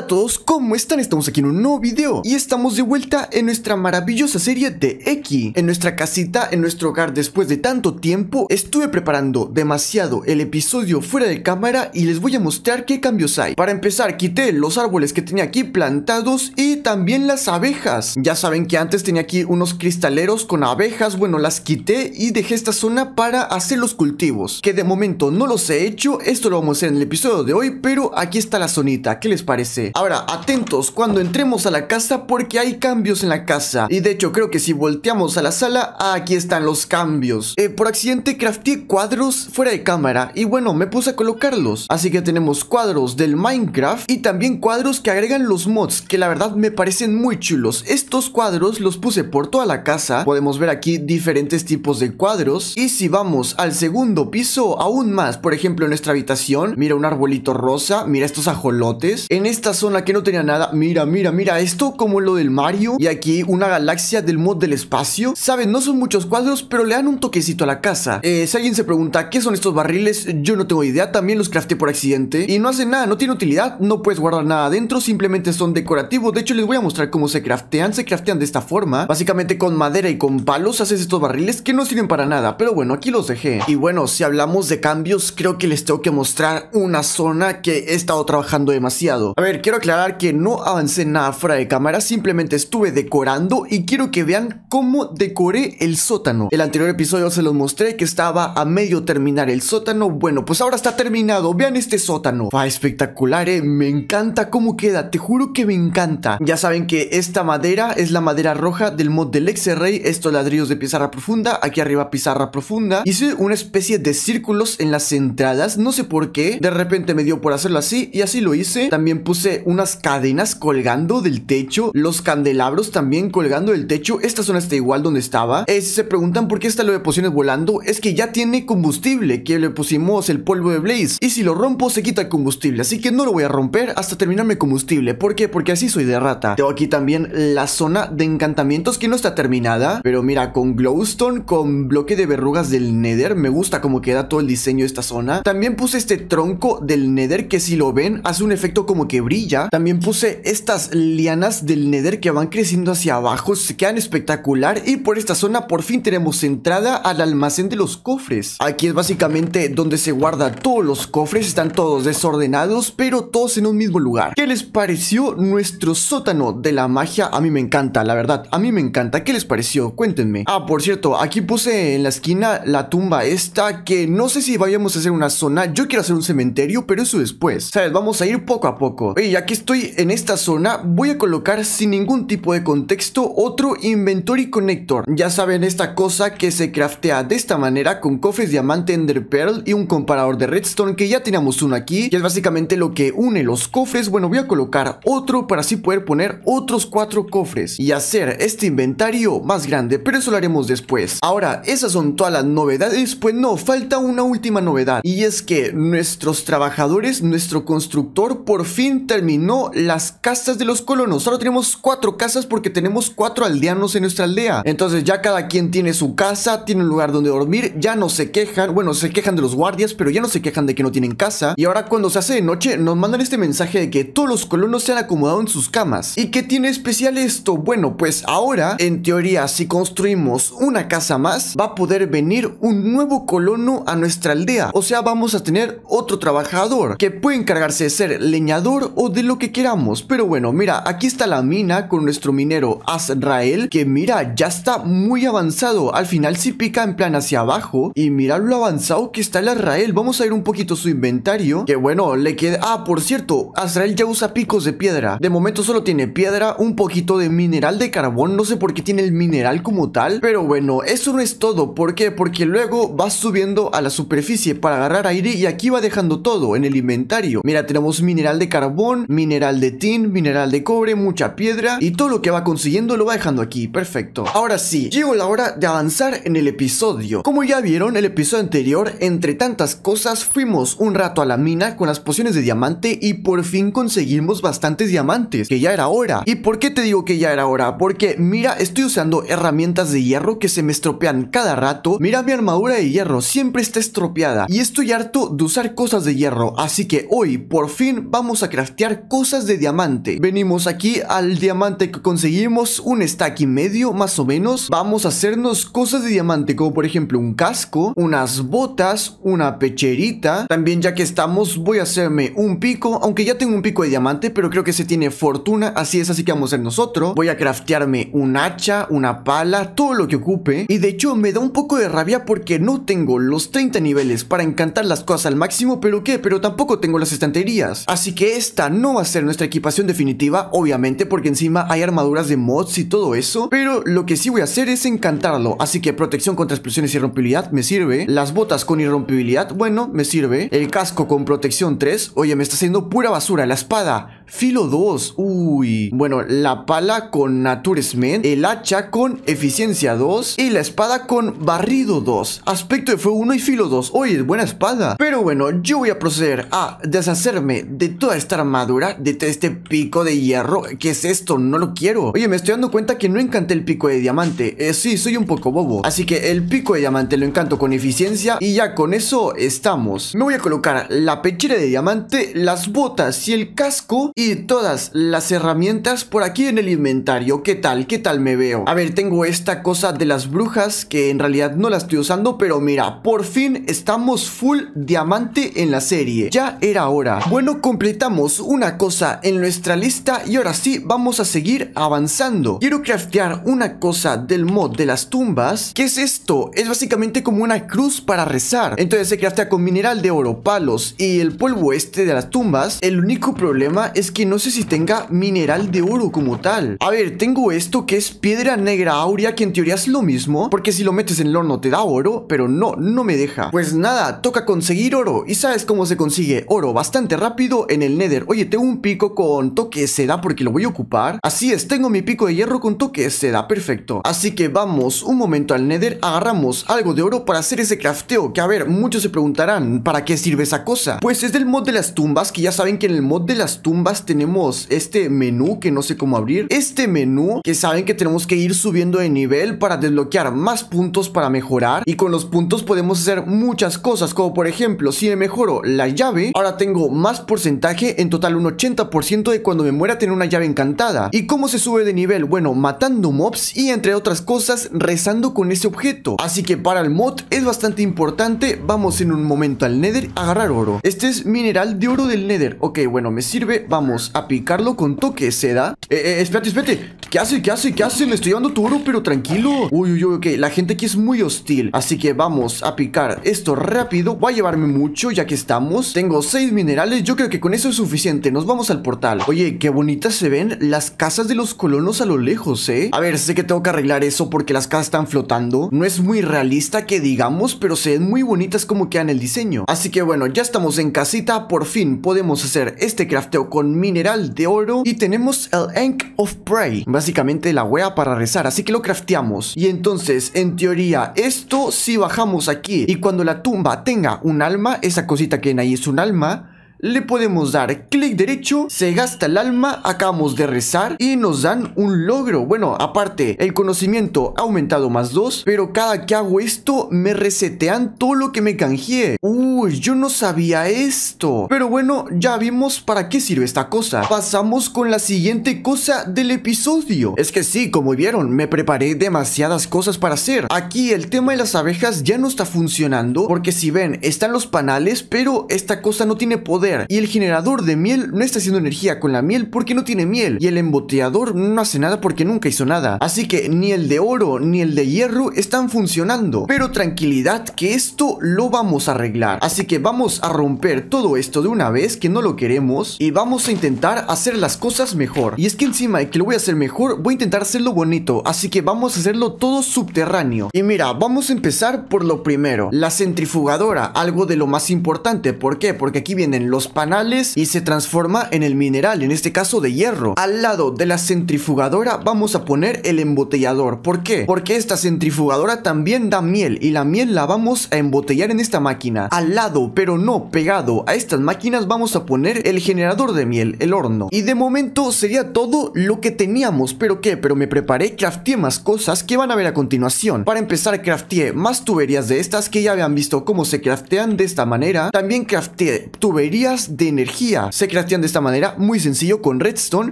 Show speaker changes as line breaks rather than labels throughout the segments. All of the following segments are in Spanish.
Hola a todos, ¿cómo están? Estamos aquí en un nuevo video y estamos de vuelta en nuestra maravillosa serie de X En nuestra casita, en nuestro hogar después de tanto tiempo Estuve preparando demasiado el episodio fuera de cámara y les voy a mostrar qué cambios hay Para empezar, quité los árboles que tenía aquí plantados y también las abejas Ya saben que antes tenía aquí unos cristaleros con abejas, bueno las quité y dejé esta zona para hacer los cultivos Que de momento no los he hecho, esto lo vamos a hacer en el episodio de hoy, pero aquí está la zonita, ¿qué les parece? Ahora, atentos cuando entremos a la casa porque hay cambios en la casa. Y de hecho, creo que si volteamos a la sala, aquí están los cambios. Eh, por accidente crafté cuadros fuera de cámara y bueno, me puse a colocarlos. Así que tenemos cuadros del Minecraft y también cuadros que agregan los mods, que la verdad me parecen muy chulos. Estos cuadros los puse por toda la casa. Podemos ver aquí diferentes tipos de cuadros. Y si vamos al segundo piso, aún más. Por ejemplo, en nuestra habitación, mira un arbolito rosa, mira estos ajolotes. En estas zona que no tenía nada. Mira, mira, mira, esto como lo del Mario. Y aquí una galaxia del mod del espacio. Saben, no son muchos cuadros, pero le dan un toquecito a la casa. Eh, si alguien se pregunta qué son estos barriles, yo no tengo idea. También los crafté por accidente. Y no hacen nada, no tiene utilidad. No puedes guardar nada adentro, simplemente son decorativos. De hecho, les voy a mostrar cómo se craftean. Se craftean de esta forma. Básicamente con madera y con palos haces estos barriles que no sirven para nada. Pero bueno, aquí los dejé. Y bueno, si hablamos de cambios, creo que les tengo que mostrar una zona que he estado trabajando demasiado. A ver, quiero aclarar que no avancé nada fuera de cámara, simplemente estuve decorando y quiero que vean cómo decoré el sótano. El anterior episodio se los mostré que estaba a medio terminar el sótano, bueno, pues ahora está terminado, vean este sótano. Va espectacular, eh, me encanta cómo queda, te juro que me encanta. Ya saben que esta madera es la madera roja del mod del ex ray estos ladrillos de pizarra profunda, aquí arriba pizarra profunda. Hice una especie de círculos en las entradas, no sé por qué, de repente me dio por hacerlo así y así lo hice. También puse unas cadenas colgando del techo, los candelabros también colgando del techo. Esta zona está igual donde estaba. Eh, si se preguntan por qué está lo de pociones volando, es que ya tiene combustible, que le pusimos el polvo de Blaze. Y si lo rompo, se quita el combustible. Así que no lo voy a romper hasta terminar mi combustible. ¿Por qué? Porque así soy de rata. Tengo aquí también la zona de encantamientos que no está terminada. Pero mira, con glowstone, con bloque de verrugas del nether, me gusta cómo queda todo el diseño de esta zona. También puse este tronco del nether que si lo ven, hace un efecto como que brilla también puse estas lianas del Nether que van creciendo hacia abajo, se quedan espectacular y por esta zona por fin tenemos entrada al almacén de los cofres. Aquí es básicamente donde se guarda todos los cofres, están todos desordenados, pero todos en un mismo lugar. ¿Qué les pareció nuestro sótano de la magia? A mí me encanta, la verdad, a mí me encanta. ¿Qué les pareció? Cuéntenme. Ah, por cierto, aquí puse en la esquina la tumba esta que no sé si vayamos a hacer una zona, yo quiero hacer un cementerio, pero eso después. ¿Sabes? Vamos a ir poco a poco ya que estoy en esta zona, voy a colocar sin ningún tipo de contexto otro Inventory Connector. Ya saben, esta cosa que se craftea de esta manera con cofres diamante Ender Pearl y un comparador de redstone que ya teníamos uno aquí. Y es básicamente lo que une los cofres. Bueno, voy a colocar otro para así poder poner otros cuatro cofres y hacer este inventario más grande, pero eso lo haremos después. Ahora, esas son todas las novedades, pues no, falta una última novedad y es que nuestros trabajadores, nuestro constructor por fin terminaron terminó las casas de los colonos. Ahora tenemos cuatro casas porque tenemos cuatro aldeanos en nuestra aldea. Entonces ya cada quien tiene su casa, tiene un lugar donde dormir, ya no se quejan. Bueno, se quejan de los guardias, pero ya no se quejan de que no tienen casa. Y ahora cuando se hace de noche, nos mandan este mensaje de que todos los colonos se han acomodado en sus camas. ¿Y qué tiene especial esto? Bueno, pues ahora, en teoría, si construimos una casa más, va a poder venir un nuevo colono a nuestra aldea. O sea, vamos a tener otro trabajador que puede encargarse de ser leñador o de lo que queramos. Pero bueno, mira, aquí está la mina con nuestro minero Azrael, que mira, ya está muy avanzado. Al final sí pica en plan hacia abajo y mira lo avanzado que está el Azrael. Vamos a ir un poquito su inventario, que bueno, le queda... Ah, por cierto, Azrael ya usa picos de piedra. De momento solo tiene piedra, un poquito de mineral de carbón, no sé por qué tiene el mineral como tal, pero bueno, eso no es todo. ¿Por qué? Porque luego va subiendo a la superficie para agarrar aire y aquí va dejando todo en el inventario. Mira, tenemos mineral de carbón, mineral de tin, mineral de cobre, mucha piedra y todo lo que va consiguiendo lo va dejando aquí, perfecto. Ahora sí, llegó la hora de avanzar en el episodio. Como ya vieron el episodio anterior, entre tantas cosas fuimos un rato a la mina con las pociones de diamante y por fin conseguimos bastantes diamantes, que ya era hora. ¿Y por qué te digo que ya era hora? Porque mira, estoy usando herramientas de hierro que se me estropean cada rato. Mira mi armadura de hierro, siempre está estropeada y estoy harto de usar cosas de hierro, así que hoy por fin vamos a craftear cosas de diamante. Venimos aquí al diamante que conseguimos, un stack y medio más o menos. Vamos a hacernos cosas de diamante como por ejemplo un casco, unas botas, una pecherita. También ya que estamos voy a hacerme un pico, aunque ya tengo un pico de diamante, pero creo que se tiene fortuna, así es así que vamos a hacer nosotros. Voy a craftearme un hacha, una pala, todo lo que ocupe. Y de hecho me da un poco de rabia porque no tengo los 30 niveles para encantar las cosas al máximo, pero qué, pero tampoco tengo las estanterías. Así que esta no va a ser nuestra equipación definitiva, obviamente, porque encima hay armaduras de mods y todo eso. Pero lo que sí voy a hacer es encantarlo. Así que protección contra explosiones y rompibilidad me sirve. Las botas con irrompibilidad, bueno, me sirve. El casco con protección 3. Oye, me está haciendo pura basura. La espada Filo 2, uy. Bueno, la pala con Naturesmen, el hacha con eficiencia 2 y la espada con barrido 2. Aspecto de fuego 1 y filo 2. Oye, buena espada. Pero bueno, yo voy a proceder a deshacerme de toda esta armadura, de todo este pico de hierro. ¿Qué es esto? No lo quiero. Oye, me estoy dando cuenta que no encanté el pico de diamante. Eh, sí, soy un poco bobo. Así que el pico de diamante lo encanto con eficiencia y ya con eso estamos. Me voy a colocar la pechera de diamante, las botas y el casco y todas las herramientas por aquí en el inventario. ¿Qué tal? ¿Qué tal me veo? A ver, tengo esta cosa de las brujas que en realidad no la estoy usando, pero mira, por fin estamos full diamante en la serie. Ya era hora. Bueno, completamos una cosa en nuestra lista y ahora sí vamos a seguir avanzando. Quiero craftear una cosa del mod de las tumbas. ¿Qué es esto? Es básicamente como una cruz para rezar. Entonces se craftea con mineral de oro, palos y el polvo este de las tumbas. El único problema es que no sé si tenga mineral de oro como tal. A ver, tengo esto que es piedra negra áurea, que en teoría es lo mismo, porque si lo metes en el horno te da oro, pero no, no me deja. Pues nada, toca conseguir oro. ¿Y sabes cómo se consigue oro? Bastante rápido en el nether. Oye, tengo un pico con toque de seda porque lo voy a ocupar. Así es, tengo mi pico de hierro con toque de seda, perfecto. Así que vamos un momento al nether, agarramos algo de oro para hacer ese crafteo, que a ver, muchos se preguntarán, ¿para qué sirve esa cosa? Pues es del mod de las tumbas, que ya saben que en el mod de las tumbas tenemos este menú que no sé cómo abrir. Este menú que saben que tenemos que ir subiendo de nivel para desbloquear más puntos para mejorar. Y con los puntos podemos hacer muchas cosas. Como por ejemplo, si me mejoro la llave, ahora tengo más porcentaje. En total un 80% de cuando me muera tener una llave encantada. ¿Y cómo se sube de nivel? Bueno, matando mobs y entre otras cosas rezando con ese objeto. Así que para el mod es bastante importante. Vamos en un momento al nether a agarrar oro. Este es mineral de oro del nether. Ok, bueno, me sirve. Vamos Vamos a picarlo con toque seda eh, eh, espérate, espérate ¿Qué hace? ¿Qué hace? ¿Qué hace? Le estoy dando tu oro, pero tranquilo Uy, uy, uy, ok La gente aquí es muy hostil Así que vamos a picar esto rápido va a llevarme mucho, ya que estamos Tengo seis minerales Yo creo que con eso es suficiente Nos vamos al portal Oye, qué bonitas se ven las casas de los colonos a lo lejos, ¿eh? A ver, sé que tengo que arreglar eso porque las casas están flotando No es muy realista que digamos, pero se ven muy bonitas como quedan el diseño Así que bueno, ya estamos en casita Por fin podemos hacer este crafteo con mineral de oro y tenemos el Ankh of Prey, básicamente la wea para rezar, así que lo crafteamos. Y entonces, en teoría, esto si bajamos aquí y cuando la tumba tenga un alma, esa cosita que hay ahí es un alma, le podemos dar clic derecho, se gasta el alma, acabamos de rezar y nos dan un logro. Bueno, aparte, el conocimiento ha aumentado más 2, pero cada que hago esto me resetean todo lo que me canjeé. Uy, yo no sabía esto. Pero bueno, ya vimos para qué sirve esta cosa. Pasamos con la siguiente cosa del episodio. Es que sí, como vieron, me preparé demasiadas cosas para hacer. Aquí el tema de las abejas ya no está funcionando porque si ven, están los panales, pero esta cosa no tiene poder y el generador de miel no está haciendo energía con la miel porque no tiene miel. Y el emboteador no hace nada porque nunca hizo nada. Así que ni el de oro ni el de hierro están funcionando. Pero tranquilidad que esto lo vamos a arreglar. Así que vamos a romper todo esto de una vez que no lo queremos. Y vamos a intentar hacer las cosas mejor. Y es que encima de que lo voy a hacer mejor, voy a intentar hacerlo bonito. Así que vamos a hacerlo todo subterráneo. Y mira, vamos a empezar por lo primero. La centrifugadora, algo de lo más importante. ¿Por qué? Porque aquí vienen los los panales y se transforma en el mineral, en este caso de hierro. Al lado de la centrifugadora vamos a poner el embotellador. ¿Por qué? Porque esta centrifugadora también da miel y la miel la vamos a embotellar en esta máquina. Al lado, pero no pegado a estas máquinas vamos a poner el generador de miel, el horno. Y de momento sería todo lo que teníamos, pero qué, pero me preparé, crafté más cosas que van a ver a continuación. Para empezar crafté más tuberías de estas que ya habían visto cómo se craftean de esta manera. También crafté tuberías de energía. Se craftean de esta manera, muy sencillo, con redstone.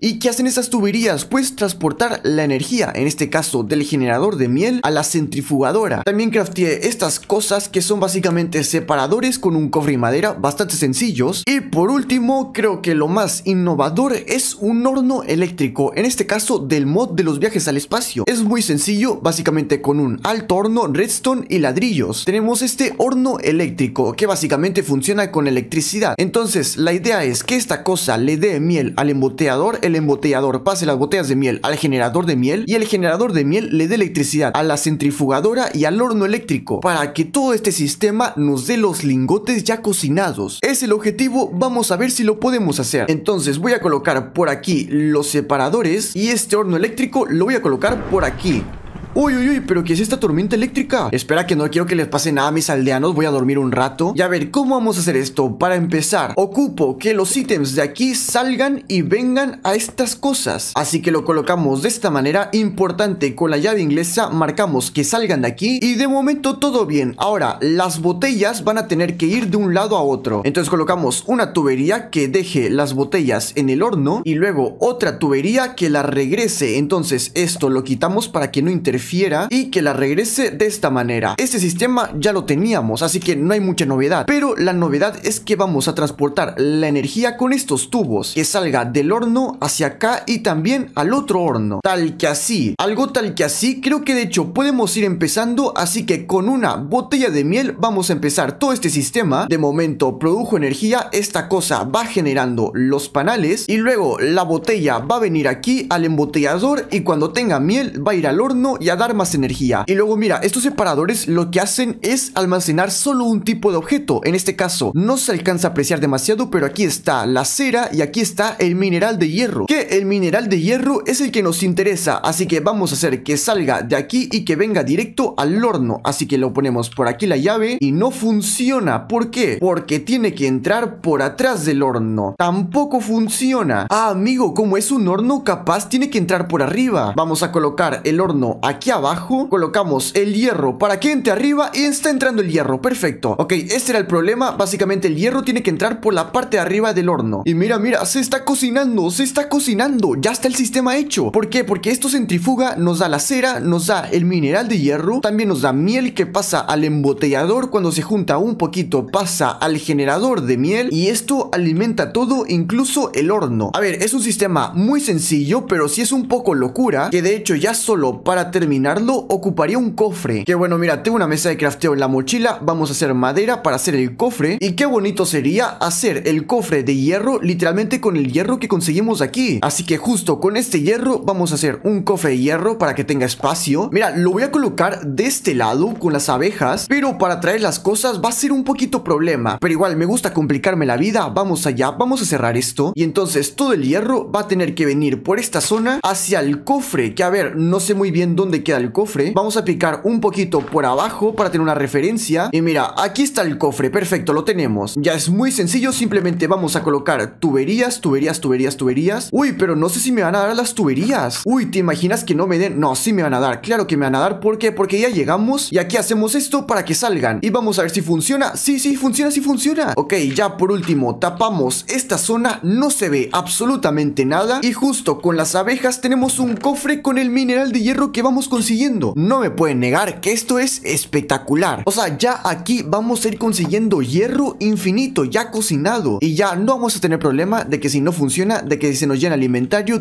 ¿Y que hacen estas tuberías? Pues transportar la energía, en este caso del generador de miel, a la centrifugadora. También crafteé estas cosas que son básicamente separadores con un cofre y madera, bastante sencillos. Y por último, creo que lo más innovador es un horno eléctrico, en este caso del mod de los viajes al espacio. Es muy sencillo, básicamente con un alto horno, redstone y ladrillos. Tenemos este horno eléctrico que básicamente funciona con electricidad. Entonces entonces, la idea es que esta cosa le dé miel al emboteador, el emboteador pase las botellas de miel al generador de miel y el generador de miel le dé electricidad a la centrifugadora y al horno eléctrico para que todo este sistema nos dé los lingotes ya cocinados. Es el objetivo, vamos a ver si lo podemos hacer. Entonces voy a colocar por aquí los separadores y este horno eléctrico lo voy a colocar por aquí. Uy, uy, uy, pero ¿qué es esta tormenta eléctrica? Espera que no quiero que les pase nada a mis aldeanos, voy a dormir un rato. Y a ver, ¿cómo vamos a hacer esto? Para empezar, ocupo que los ítems de aquí salgan y vengan a estas cosas. Así que lo colocamos de esta manera, importante, con la llave inglesa marcamos que salgan de aquí y de momento todo bien. Ahora, las botellas van a tener que ir de un lado a otro. Entonces colocamos una tubería que deje las botellas en el horno y luego otra tubería que la regrese. Entonces esto lo quitamos para que no interfiera y que la regrese de esta manera. Este sistema ya lo teníamos, así que no hay mucha novedad. Pero la novedad es que vamos a transportar la energía con estos tubos que salga del horno hacia acá y también al otro horno. Tal que así, algo tal que así, creo que de hecho podemos ir empezando, así que con una botella de miel vamos a empezar todo este sistema. De momento produjo energía, esta cosa va generando los panales y luego la botella va a venir aquí al embotellador y cuando tenga miel va a ir al horno y al dar más energía. Y luego mira, estos separadores lo que hacen es almacenar solo un tipo de objeto. En este caso, no se alcanza a apreciar demasiado, pero aquí está la cera y aquí está el mineral de hierro. Que el mineral de hierro es el que nos interesa, así que vamos a hacer que salga de aquí y que venga directo al horno. Así que lo ponemos por aquí la llave y no funciona. ¿Por qué? Porque tiene que entrar por atrás del horno. Tampoco funciona. Ah, amigo, como es un horno capaz, tiene que entrar por arriba. Vamos a colocar el horno aquí abajo colocamos el hierro para que entre arriba y está entrando el hierro, perfecto Ok, este era el problema, básicamente el hierro tiene que entrar por la parte de arriba del horno Y mira, mira, se está cocinando, se está cocinando, ya está el sistema hecho ¿Por qué? Porque esto centrifuga, nos da la cera, nos da el mineral de hierro También nos da miel que pasa al embotellador cuando se junta un poquito pasa al generador de miel Y esto alimenta todo, incluso el horno A ver, es un sistema muy sencillo, pero si es un poco locura Que de hecho ya solo para terminar terminarlo ocuparía un cofre. Que bueno, mira, tengo una mesa de crafteo en la mochila, vamos a hacer madera para hacer el cofre. Y qué bonito sería hacer el cofre de hierro literalmente con el hierro que conseguimos aquí. Así que justo con este hierro vamos a hacer un cofre de hierro para que tenga espacio. Mira, lo voy a colocar de este lado con las abejas, pero para traer las cosas va a ser un poquito problema. Pero igual me gusta complicarme la vida, vamos allá, vamos a cerrar esto. Y entonces todo el hierro va a tener que venir por esta zona hacia el cofre, que a ver, no sé muy bien dónde queda el cofre. Vamos a picar un poquito por abajo para tener una referencia. Y mira, aquí está el cofre. Perfecto, lo tenemos. Ya es muy sencillo. Simplemente vamos a colocar tuberías, tuberías, tuberías, tuberías. Uy, pero no sé si me van a dar las tuberías. Uy, ¿te imaginas que no me den? No, sí me van a dar. Claro que me van a dar. ¿Por qué? Porque ya llegamos y aquí hacemos esto para que salgan. Y vamos a ver si funciona. Sí, sí, funciona, sí funciona. Ok, ya por último, tapamos esta zona. No se ve absolutamente nada. Y justo con las abejas tenemos un cofre con el mineral de hierro que vamos consiguiendo. No me pueden negar que esto es espectacular. O sea, ya aquí vamos a ir consiguiendo hierro infinito, ya cocinado. Y ya no vamos a tener problema de que si no funciona, de que se nos llena el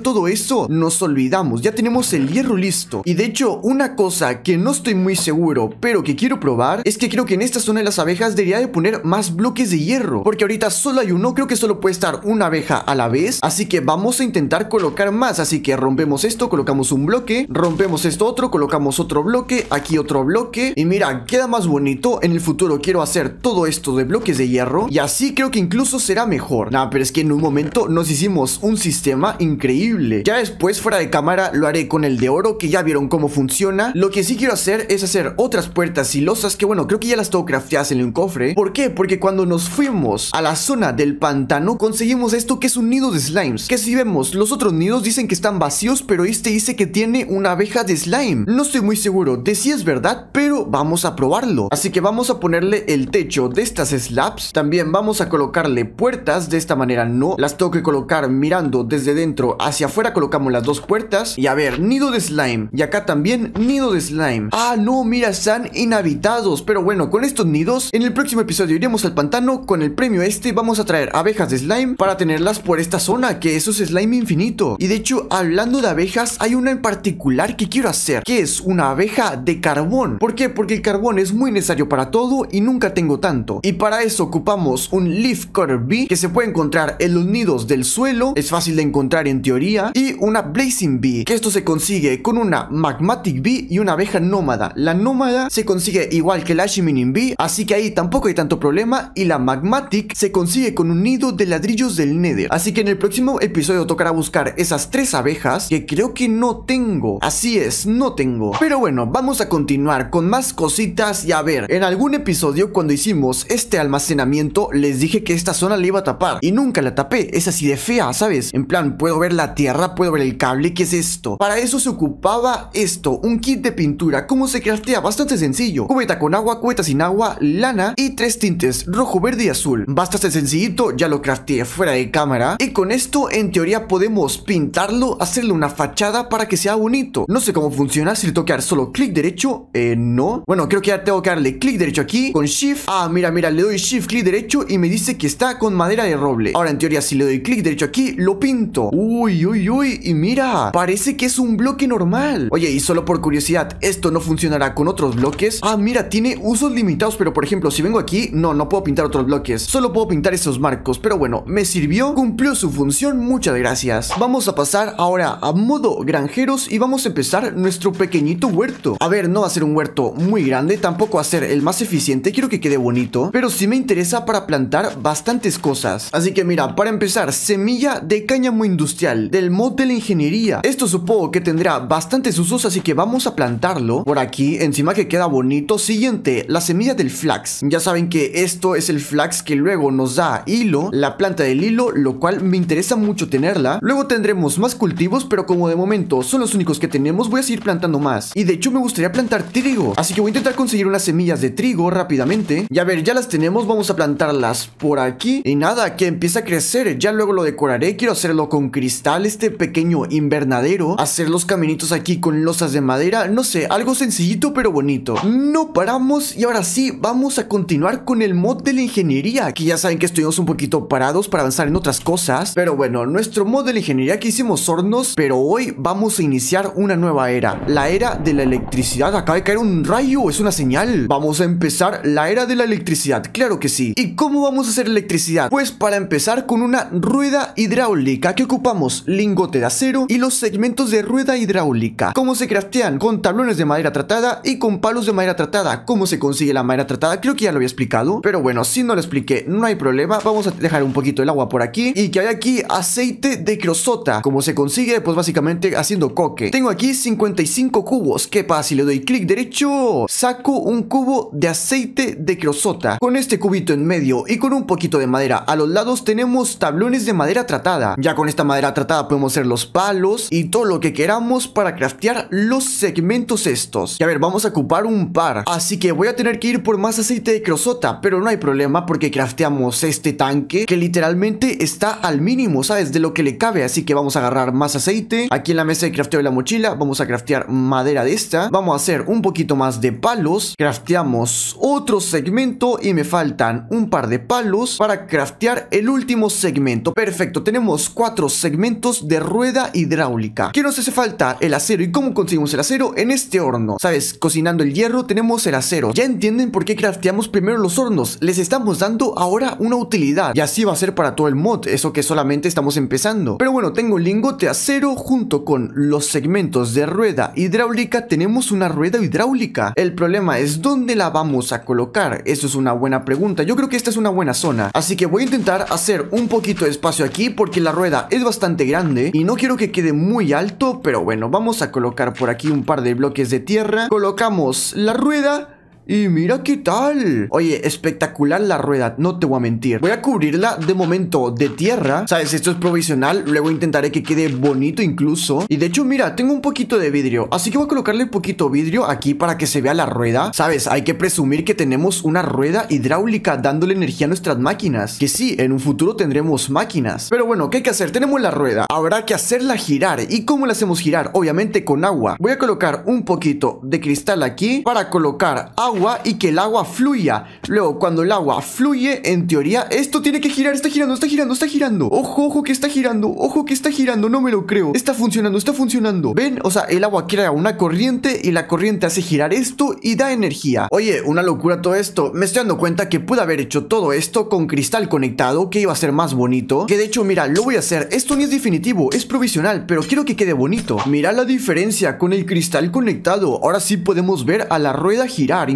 todo eso nos olvidamos. Ya tenemos el hierro listo. Y de hecho, una cosa que no estoy muy seguro, pero que quiero probar, es que creo que en esta zona de las abejas debería de poner más bloques de hierro. Porque ahorita solo hay uno, creo que solo puede estar una abeja a la vez. Así que vamos a intentar colocar más. Así que rompemos esto, colocamos un bloque, rompemos esto otro, colocamos otro bloque, aquí otro bloque. Y mira, queda más bonito. En el futuro quiero hacer todo esto de bloques de hierro. Y así creo que incluso será mejor. nada pero es que en un momento nos hicimos un sistema increíble. Ya después, fuera de cámara, lo haré con el de oro, que ya vieron cómo funciona. Lo que sí quiero hacer es hacer otras puertas y losas, que bueno, creo que ya las tengo crafteadas en un cofre. ¿Por qué? Porque cuando nos fuimos a la zona del pantano, conseguimos esto que es un nido de slimes. Que si vemos, los otros nidos dicen que están vacíos, pero este dice que tiene una abeja de slime. No estoy muy seguro de si es verdad, pero vamos a probarlo. Así que vamos a ponerle el techo de estas slabs. También vamos a colocarle puertas. De esta manera no. Las tengo que colocar mirando desde dentro hacia afuera. Colocamos las dos puertas. Y a ver, nido de slime. Y acá también nido de slime. Ah, no, mira, están inhabitados. Pero bueno, con estos nidos, en el próximo episodio iremos al pantano. Con el premio este vamos a traer abejas de slime para tenerlas por esta zona, que eso es slime infinito. Y de hecho, hablando de abejas, hay una en particular que quiero hacer que es una abeja de carbón. ¿Por qué? Porque el carbón es muy necesario para todo y nunca tengo tanto. Y para eso ocupamos un Leaf Cutter Bee que se puede encontrar en los nidos del suelo, es fácil de encontrar en teoría, y una Blazing Bee, que esto se consigue con una Magmatic Bee y una abeja nómada. La nómada se consigue igual que la Shiminin Bee, así que ahí tampoco hay tanto problema, y la Magmatic se consigue con un nido de ladrillos del Nether. Así que en el próximo episodio tocará buscar esas tres abejas que creo que no tengo. Así es, no tengo. Pero bueno, vamos a continuar con más cositas y a ver, en algún episodio cuando hicimos este almacenamiento les dije que esta zona la iba a tapar y nunca la tapé, es así de fea, ¿sabes? En plan, puedo ver la tierra, puedo ver el cable, ¿qué es esto? Para eso se ocupaba esto, un kit de pintura, ¿cómo se craftea? Bastante sencillo, cubeta con agua, cubeta sin agua, lana y tres tintes, rojo, verde y azul. Bastante sencillito, ya lo crafteé fuera de cámara y con esto en teoría podemos pintarlo, hacerle una fachada para que sea bonito. No sé cómo funciona funciona si le tengo dar solo clic derecho? Eh, no. Bueno, creo que ya tengo que darle clic derecho aquí con Shift. Ah, mira, mira, le doy Shift clic derecho y me dice que está con madera de roble. Ahora, en teoría, si le doy clic derecho aquí, lo pinto. Uy, uy, uy, y mira, parece que es un bloque normal. Oye, y solo por curiosidad, ¿esto no funcionará con otros bloques? Ah, mira, tiene usos limitados, pero por ejemplo, si vengo aquí, no, no puedo pintar otros bloques. Solo puedo pintar esos marcos, pero bueno, me sirvió, cumplió su función, muchas gracias. Vamos a pasar ahora a modo granjeros y vamos a empezar nuestro pequeñito huerto. A ver, no va a ser un huerto muy grande, tampoco va a ser el más eficiente, quiero que quede bonito, pero sí me interesa para plantar bastantes cosas. Así que mira, para empezar, semilla de cáñamo industrial del mod de la ingeniería. Esto supongo que tendrá bastantes usos, así que vamos a plantarlo por aquí, encima que queda bonito. Siguiente, la semilla del flax. Ya saben que esto es el flax que luego nos da hilo, la planta del hilo, lo cual me interesa mucho tenerla. Luego tendremos más cultivos, pero como de momento son los únicos que tenemos, voy a seguir plantando más. Y de hecho me gustaría plantar trigo. Así que voy a intentar conseguir unas semillas de trigo rápidamente. Y a ver, ya las tenemos. Vamos a plantarlas por aquí. Y nada, que empieza a crecer. Ya luego lo decoraré. Quiero hacerlo con cristal, este pequeño invernadero. Hacer los caminitos aquí con losas de madera. No sé, algo sencillito pero bonito. No paramos y ahora sí, vamos a continuar con el mod de la ingeniería. Que ya saben que estuvimos un poquito parados para avanzar en otras cosas. Pero bueno, nuestro mod de la ingeniería que hicimos hornos. Pero hoy vamos a iniciar una nueva era la era de la electricidad. Acaba de caer un rayo, es una señal. Vamos a empezar la era de la electricidad, claro que sí. ¿Y cómo vamos a hacer electricidad? Pues para empezar con una rueda hidráulica que ocupamos lingote de acero y los segmentos de rueda hidráulica. ¿Cómo se craftean? Con tablones de madera tratada y con palos de madera tratada. ¿Cómo se consigue la madera tratada? Creo que ya lo había explicado, pero bueno, si no lo expliqué, no hay problema. Vamos a dejar un poquito el agua por aquí y que hay aquí aceite de crosota. ¿Cómo se consigue? Pues básicamente haciendo coque. Tengo aquí 50 cinco cubos. ¿Qué pasa si le doy clic derecho? Saco un cubo de aceite de crosota. Con este cubito en medio y con un poquito de madera a los lados tenemos tablones de madera tratada. Ya con esta madera tratada podemos hacer los palos y todo lo que queramos para craftear los segmentos estos. Y a ver, vamos a ocupar un par. Así que voy a tener que ir por más aceite de crosota, pero no hay problema porque crafteamos este tanque que literalmente está al mínimo, ¿sabes? De lo que le cabe. Así que vamos a agarrar más aceite. Aquí en la mesa de crafteo de la mochila vamos a craftear madera de esta. Vamos a hacer un poquito más de palos. Crafteamos otro segmento y me faltan un par de palos para craftear el último segmento. Perfecto, tenemos cuatro segmentos de rueda hidráulica. ¿Qué nos hace falta? El acero. ¿Y cómo conseguimos el acero? En este horno. ¿Sabes? Cocinando el hierro tenemos el acero. Ya entienden por qué crafteamos primero los hornos. Les estamos dando ahora una utilidad. Y así va a ser para todo el mod. Eso que solamente estamos empezando. Pero bueno, tengo lingote acero junto con los segmentos de rueda hidráulica tenemos una rueda hidráulica. El problema es dónde la vamos a colocar. Eso es una buena pregunta. Yo creo que esta es una buena zona. Así que voy a intentar hacer un poquito de espacio aquí porque la rueda es bastante grande y no quiero que quede muy alto. Pero bueno, vamos a colocar por aquí un par de bloques de tierra. Colocamos la rueda y mira qué tal. Oye, espectacular la rueda, no te voy a mentir. Voy a cubrirla de momento de tierra. Sabes, esto es provisional. Luego intentaré que quede bonito incluso. Y de hecho, mira, tengo un poquito de vidrio. Así que voy a colocarle un poquito de vidrio aquí para que se vea la rueda. Sabes, hay que presumir que tenemos una rueda hidráulica dándole energía a nuestras máquinas. Que sí, en un futuro tendremos máquinas. Pero bueno, ¿qué hay que hacer? Tenemos la rueda. Habrá que hacerla girar. ¿Y cómo la hacemos girar? Obviamente con agua. Voy a colocar un poquito de cristal aquí para colocar agua y que el agua fluya. Luego, cuando el agua fluye, en teoría, esto tiene que girar, está girando, está girando, está girando. Ojo, ojo que está girando, ojo que está girando, no me lo creo. Está funcionando, está funcionando. ¿Ven? O sea, el agua crea una corriente y la corriente hace girar esto y da energía. Oye, una locura todo esto. Me estoy dando cuenta que pude haber hecho todo esto con cristal conectado, que iba a ser más bonito. Que de hecho, mira, lo voy a hacer. Esto ni es definitivo, es provisional, pero quiero que quede bonito. Mira la diferencia con el cristal conectado. Ahora sí podemos ver a la rueda girar,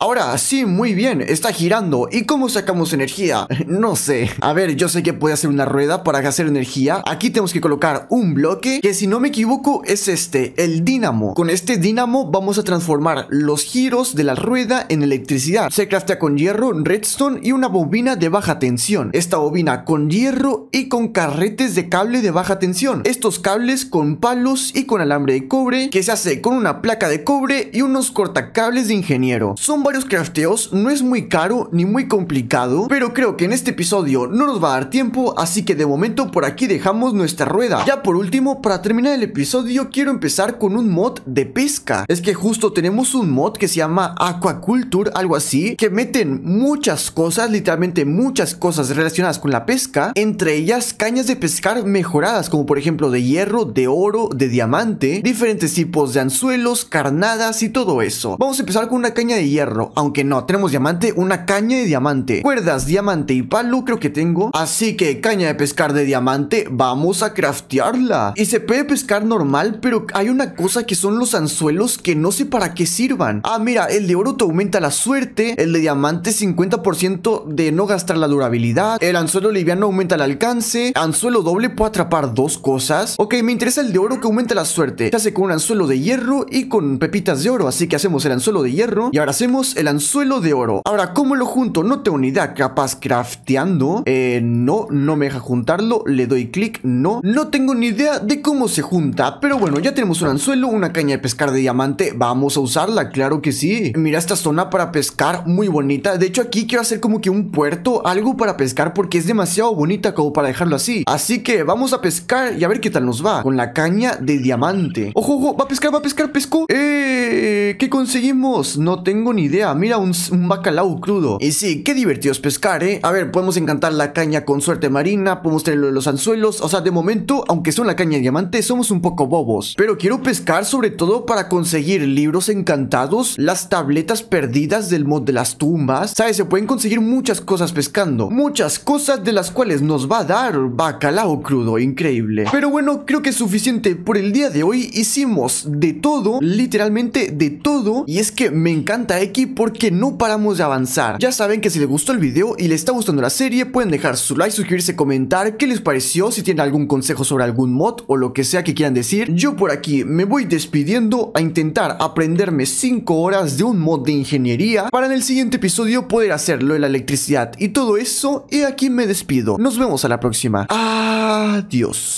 Ahora, sí, muy bien, está girando. ¿Y cómo sacamos energía? no sé. A ver, yo sé que puede hacer una rueda para hacer energía. Aquí tenemos que colocar un bloque que si no me equivoco es este, el dínamo. Con este dínamo vamos a transformar los giros de la rueda en electricidad. Se craftea con hierro, redstone y una bobina de baja tensión. Esta bobina con hierro y con carretes de cable de baja tensión. Estos cables con palos y con alambre de cobre que se hace con una placa de cobre y unos cortacables de ingeniería. Son varios crafteos, no es muy caro ni muy complicado, pero creo que en este episodio no nos va a dar tiempo, así que de momento por aquí dejamos nuestra rueda. Ya por último, para terminar el episodio, quiero empezar con un mod de pesca. Es que justo tenemos un mod que se llama Aquaculture, algo así, que meten muchas cosas, literalmente muchas cosas relacionadas con la pesca, entre ellas cañas de pescar mejoradas, como por ejemplo de hierro, de oro, de diamante, diferentes tipos de anzuelos, carnadas y todo eso. Vamos a empezar con una caña de hierro. Aunque no, tenemos diamante, una caña de diamante. Cuerdas, diamante y palo creo que tengo. Así que caña de pescar de diamante, vamos a craftearla. Y se puede pescar normal, pero hay una cosa que son los anzuelos que no sé para qué sirvan. Ah, mira, el de oro te aumenta la suerte. El de diamante 50% de no gastar la durabilidad. El anzuelo liviano aumenta el alcance. Anzuelo doble puede atrapar dos cosas. Ok, me interesa el de oro que aumenta la suerte. Se hace con un anzuelo de hierro y con pepitas de oro. Así que hacemos el anzuelo de hierro. Y ahora hacemos el anzuelo de oro. Ahora, ¿cómo lo junto? No tengo ni idea. Capaz crafteando. Eh, no, no me deja juntarlo. Le doy clic, no. No tengo ni idea de cómo se junta. Pero bueno, ya tenemos un anzuelo, una caña de pescar de diamante. Vamos a usarla, claro que sí. Mira esta zona para pescar, muy bonita. De hecho, aquí quiero hacer como que un puerto, algo para pescar, porque es demasiado bonita como para dejarlo así. Así que vamos a pescar y a ver qué tal nos va. Con la caña de diamante. Ojo, ojo, va a pescar, va a pescar, pesco Eh, ¿qué conseguimos? No tengo ni idea. Mira, un, bacalao crudo. Y sí, qué divertido es pescar, ¿eh? A ver, podemos encantar la caña con suerte marina, podemos tener los anzuelos. O sea, de momento, aunque son la caña de diamante, somos un poco bobos. Pero quiero pescar sobre todo para conseguir libros encantados, las tabletas perdidas del mod de las tumbas. ¿Sabes? Se pueden conseguir muchas cosas pescando. Muchas cosas de las cuales nos va a dar bacalao crudo. Increíble. Pero bueno, creo que es suficiente por el día de hoy. Hicimos de todo, literalmente de todo. Y es que me encanta canta X porque no paramos de avanzar. Ya saben que si les gustó el video y les está gustando la serie, pueden dejar su like, suscribirse, comentar qué les pareció, si tienen algún consejo sobre algún mod o lo que sea que quieran decir. Yo por aquí me voy despidiendo a intentar aprenderme 5 horas de un mod de ingeniería para en el siguiente episodio poder hacerlo en la electricidad y todo eso. Y aquí me despido. Nos vemos a la próxima. Adiós.